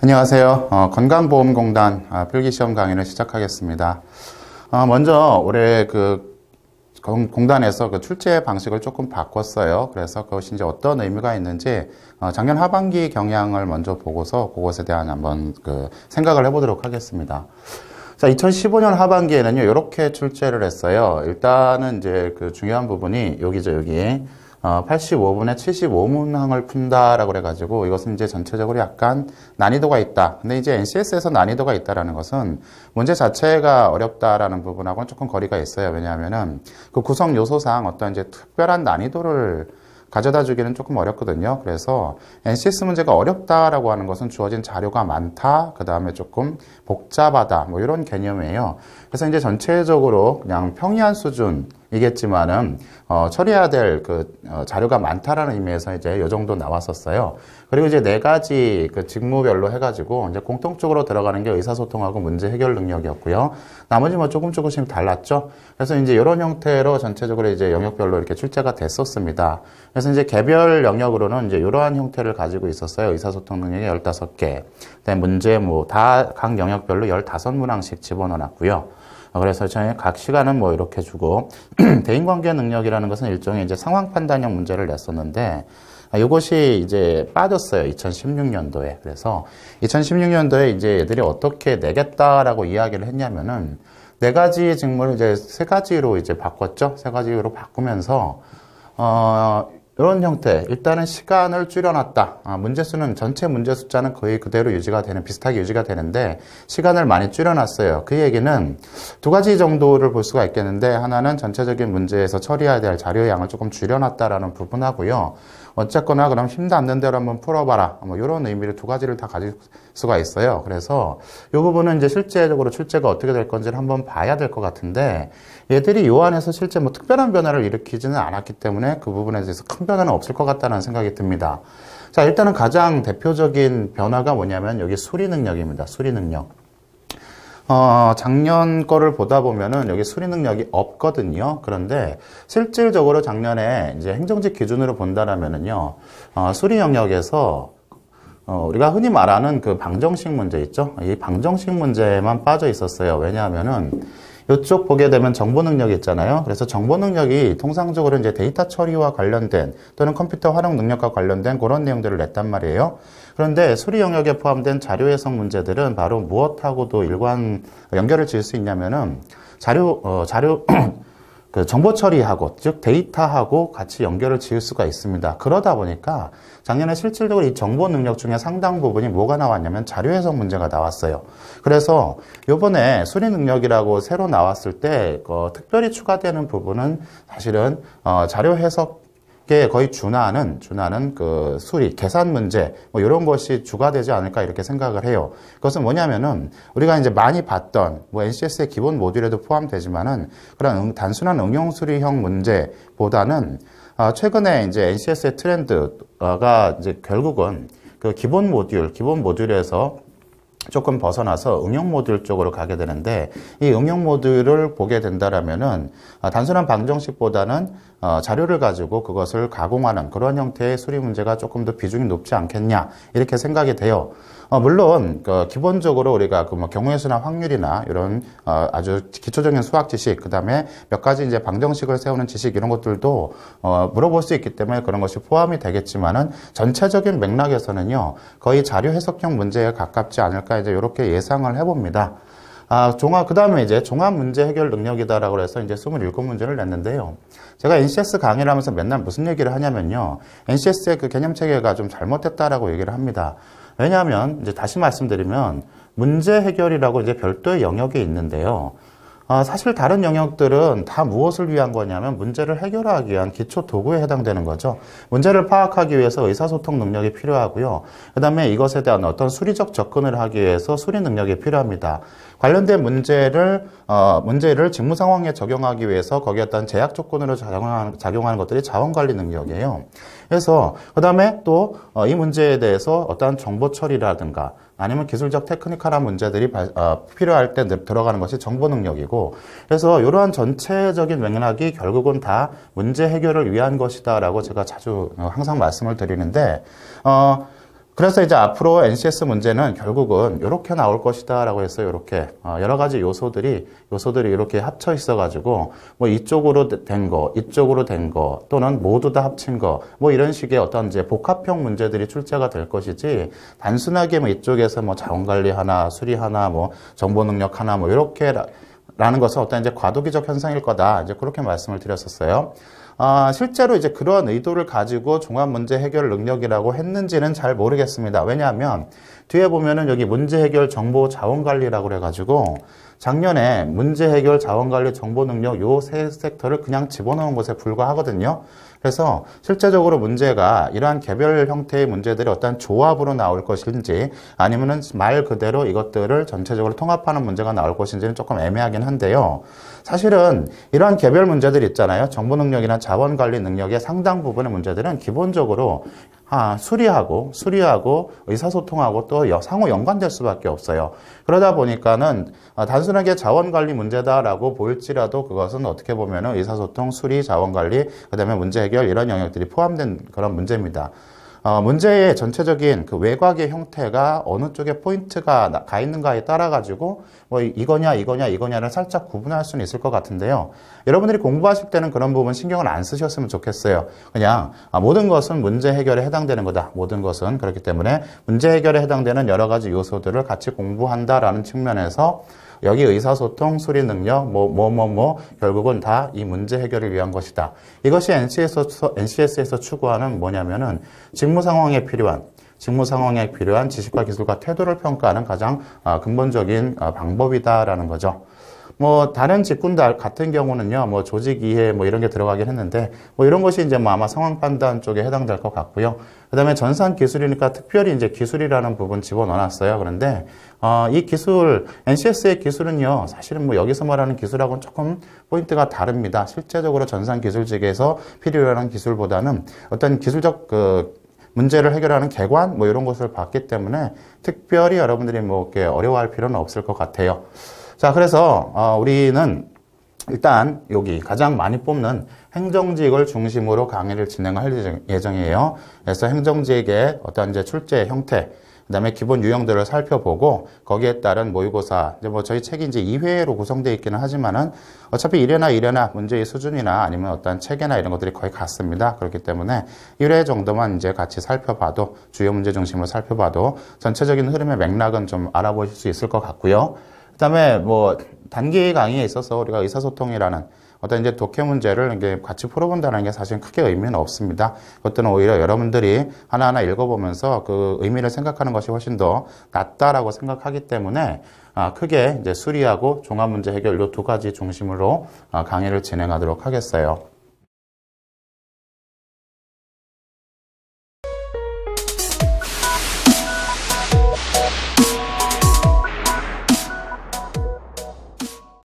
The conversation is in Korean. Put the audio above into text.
안녕하세요. 어, 건강보험공단 아, 필기시험 강의를 시작하겠습니다. 어, 먼저 올해 그 공단에서 그 출제 방식을 조금 바꿨어요. 그래서 그것이 이제 어떤 의미가 있는지 어, 작년 하반기 경향을 먼저 보고서 그것에 대한 한번 그 생각을 해보도록 하겠습니다. 자, 2015년 하반기에는요, 이렇게 출제를 했어요. 일단은 이제 그 중요한 부분이 여기죠, 여기. 어, 8 5분에 75문항을 푼다라고 그래가지고 이것은 이제 전체적으로 약간 난이도가 있다. 근데 이제 NCS에서 난이도가 있다라는 것은 문제 자체가 어렵다라는 부분하고는 조금 거리가 있어요. 왜냐하면은 그 구성 요소상 어떤 이제 특별한 난이도를 가져다 주기는 조금 어렵거든요. 그래서 NCS 문제가 어렵다라고 하는 것은 주어진 자료가 많다, 그 다음에 조금 복잡하다, 뭐 이런 개념이에요. 그래서 이제 전체적으로 그냥 평이한 수준, 이겠지만은 어, 처리해야 될그 어, 자료가 많다라는 의미에서 이제 요 정도 나왔었어요. 그리고 이제 네 가지 그 직무별로 해가지고 이제 공통적으로 들어가는 게 의사소통하고 문제 해결 능력이었고요. 나머지 뭐 조금 조금씩 달랐죠. 그래서 이제 이런 형태로 전체적으로 이제 영역별로 이렇게 출제가 됐었습니다. 그래서 이제 개별 영역으로는 이제 이러한 형태를 가지고 있었어요. 의사소통 능력이 열다섯 개 문제 뭐 다 각 영역별로 열다섯 문항씩 집어넣어놨고요. 아, 그래서 저희 각 시간은 뭐 이렇게 주고 대인관계 능력이라는 것은 일종의 이제 상황 판단형 문제를 냈었는데 이것이 아, 이제 빠졌어요. 2016년도에. 그래서 2016년도에 이제 애들이 어떻게 내겠다라고 이야기를 했냐면은 네 가지 직무를 이제 세 가지로 이제 바꿨죠. 세 가지로 바꾸면서 어 이런 형태 일단은 시간을 줄여놨다 아, 문제수는 전체 문제 숫자는 거의 그대로 유지가 되는 비슷하게 유지가 되는데 시간을 많이 줄여놨어요 그 얘기는 두 가지 정도를 볼 수가 있겠는데 하나는 전체적인 문제에서 처리해야 될 자료 양을 조금 줄여놨다라는 부분하고요 어쨌거나 그럼 힘도 안는 대로 한번 풀어봐라. 뭐 이런 의미를 두 가지를 다 가질 수가 있어요. 그래서 이 부분은 이제 실제적으로 출제가 어떻게 될 건지를 한번 봐야 될 것 같은데 얘들이 요 안에서 실제 뭐 특별한 변화를 일으키지는 않았기 때문에 그 부분에 대해서 큰 변화는 없을 것 같다는 생각이 듭니다. 자 일단은 가장 대표적인 변화가 뭐냐면 여기 수리 능력입니다. 수리 능력. 어, 작년 거를 보다 보면은 여기 수리 능력이 없거든요. 그런데 실질적으로 작년에 이제 행정직 기준으로 본다라면은요, 어, 수리 영역에서 어, 우리가 흔히 말하는 그 방정식 문제 있죠? 이 방정식 문제만 빠져 있었어요. 왜냐하면은 이쪽 보게 되면 정보 능력이 있잖아요. 그래서 정보 능력이 통상적으로 이제 데이터 처리와 관련된 또는 컴퓨터 활용 능력과 관련된 그런 내용들을 냈단 말이에요. 그런데 수리 영역에 포함된 자료 해석 문제들은 바로 무엇하고도 일관 연결을 지을 수 있냐면은 자료 어, 자료 그 정보 처리하고 즉 데이터하고 같이 연결을 지을 수가 있습니다. 그러다 보니까 작년에 실질적으로 이 정보 능력 중에 상당 부분이 뭐가 나왔냐면 자료 해석 문제가 나왔어요. 그래서 요번에 수리 능력이라고 새로 나왔을 때 어, 특별히 추가되는 부분은 사실은 어, 자료 해석 그게 거의 준하는 준하는 그 수리 계산 문제 뭐 이런 것이 주가 되지 않을까 이렇게 생각을 해요. 그것은 뭐냐면은 우리가 이제 많이 봤던 뭐 NCS의 기본 모듈에도 포함되지만은 그런 단순한 응용 수리형 문제보다는 아, 최근에 이제 NCS의 트렌드가 이제 결국은 그 기본 모듈 기본 모듈에서 조금 벗어나서 응용 모듈 쪽으로 가게 되는데 이 응용 모듈을 보게 된다라면은 아, 단순한 방정식보다는 어, 자료를 가지고 그것을 가공하는 그런 형태의 수리 문제가 조금 더 비중이 높지 않겠냐 이렇게 생각이 돼요. 어, 물론 그 기본적으로 우리가 그 뭐 경우의 수나 확률이나 이런 어, 아주 기초적인 수학 지식 그다음에 몇 가지 이제 방정식을 세우는 지식 이런 것들도 물어볼 수 있기 때문에 그런 것이 포함이 되겠지만은 전체적인 맥락에서는요 거의 자료 해석형 문제에 가깝지 않을까 이제 이렇게 예상을 해봅니다. 아, 종합, 그 다음에 이제 종합 문제 해결 능력이다라고 해서 이제 27문제를 냈는데요. 제가 NCS 강의를 하면서 맨날 무슨 얘기를 하냐면요. NCS의 그 개념 체계가 좀 잘못됐다라고 얘기를 합니다. 왜냐하면, 이제 다시 말씀드리면, 문제 해결이라고 이제 별도의 영역이 있는데요. 아, 사실 다른 영역들은 다 무엇을 위한 거냐면 문제를 해결하기 위한 기초 도구에 해당되는 거죠. 문제를 파악하기 위해서 의사소통 능력이 필요하고요. 그 다음에 이것에 대한 어떤 수리적 접근을 하기 위해서 수리 능력이 필요합니다. 관련된 문제를 어, 문제를 직무 상황에 적용하기 위해서 거기에 어떤 제약 조건으로 작용하는, 작용하는 것들이 자원관리 능력이에요. 그래서 그 다음에 또이 어, 문제에 대해서 어떠한 정보 처리라든가 아니면 기술적 테크니컬한 문제들이 발, 어, 필요할 때 들어가는 것이 정보 능력이고 그래서 이러한 전체적인 맥락이 결국은 다 문제 해결을 위한 것이다라고 제가 자주 어, 항상 말씀을 드리는데 어, 그래서 이제 앞으로 NCS 문제는 결국은 이렇게 나올 것이다라고 해서 이렇게 어, 여러 가지 요소들이 요소들이 이렇게 합쳐 있어가지고 뭐 이쪽으로 된 거, 이쪽으로 된 거 또는 모두 다 합친 거 뭐 이런 식의 어떤 이제 복합형 문제들이 출제가 될 것이지 단순하게 뭐 이쪽에서 뭐 자원관리 하나, 수리 하나, 뭐 정보 능력 하나 뭐 이렇게 라는 것은 어떤 이제 과도기적 현상일 거다 이제 그렇게 말씀을 드렸었어요. 아, 실제로 이제 그러한 의도를 가지고 종합 문제 해결 능력이라고 했는지는 잘 모르겠습니다. 왜냐하면 뒤에 보면은 여기 문제 해결 정보 자원 관리라고 그래가지고 작년에 문제 해결, 자원 관리, 정보 능력 요 세 섹터를 그냥 집어넣은 것에 불과하거든요. 그래서 실제적으로 문제가 이러한 개별 형태의 문제들이 어떤 조합으로 나올 것인지 아니면은 말 그대로 이것들을 전체적으로 통합하는 문제가 나올 것인지는 조금 애매하긴 한데요. 사실은 이러한 개별 문제들 있잖아요. 정보 능력이나 자원 관리 능력의 상당 부분의 문제들은 기본적으로 아, 수리하고 수리하고 의사소통하고 또 상호 연관될 수밖에 없어요. 그러다 보니까는 아, 단순하게 자원관리 문제다라고 보일지라도 그것은 어떻게 보면 의사소통, 수리, 자원관리, 그다음에 문제 해결 이런 영역들이 포함된 그런 문제입니다. 어, 문제의 전체적인 그 외곽의 형태가 어느 쪽에 포인트가 가 있는가에 따라 가지고 뭐 이거냐 이거냐 이거냐를 살짝 구분할 수는 있을 것 같은데요. 여러분들이 공부하실 때는 그런 부분 신경을 안 쓰셨으면 좋겠어요. 그냥 아, 모든 것은 문제 해결에 해당되는 거다. 모든 것은 그렇기 때문에 문제 해결에 해당되는 여러 가지 요소들을 같이 공부한다라는 측면에서 여기 의사소통, 수리 능력, 뭐, 뭐, 뭐, 뭐, 결국은 다 이 문제 해결을 위한 것이다. 이것이 NCS에서, NCS에서 추구하는 뭐냐면은 직무 상황에 필요한 직무 상황에 필요한 지식과 기술과 태도를 평가하는 가장 아, 근본적인 아, 방법이다라는 거죠. 뭐 다른 직군들 같은 경우는요, 뭐 조직 이해 뭐 이런 게 들어가긴 했는데 뭐 이런 것이 이제 뭐 아마 상황 판단 쪽에 해당될 것 같고요. 그다음에 전산 기술이니까 특별히 이제 기술이라는 부분 집어넣어놨어요. 그런데 어, 이 기술 NCS의 기술은요, 사실은 뭐 여기서 말하는 기술하고는 조금 포인트가 다릅니다. 실제적으로 전산 기술직에서 필요한 기술보다는 어떤 기술적 그 문제를 해결하는 개관 뭐 이런 것을 봤기 때문에 특별히 여러분들이 뭐 이렇게 어려워할 필요는 없을 것 같아요. 자, 그래서 어, 우리는 일단 여기 가장 많이 뽑는 행정직을 중심으로 강의를 진행할 예정이에요. 그래서 행정직의 어떤 이제 출제 형태, 그다음에 기본 유형들을 살펴보고 거기에 따른 모의고사 이제 뭐 저희 책이 이제 2회로 구성되어 있기는 하지만은 어차피 1회나 1회나 문제의 수준이나 아니면 어떤 체계나 이런 것들이 거의 같습니다. 그렇기 때문에 1회 정도만 이제 같이 살펴봐도 주요 문제 중심으로 살펴봐도 전체적인 흐름의 맥락은 좀 알아보실 수 있을 것 같고요. 그다음에 뭐 단기 강의에 있어서 우리가 의사소통이라는 어떤 이제 독해 문제를 이제 같이 풀어본다는 게 사실 크게 의미는 없습니다. 그것은 오히려 여러분들이 하나하나 읽어보면서 그 의미를 생각하는 것이 훨씬 더 낫다라고 생각하기 때문에 아, 크게 이제 수리하고 종합 문제 해결 요두 가지 중심으로 아, 강의를 진행하도록 하겠어요.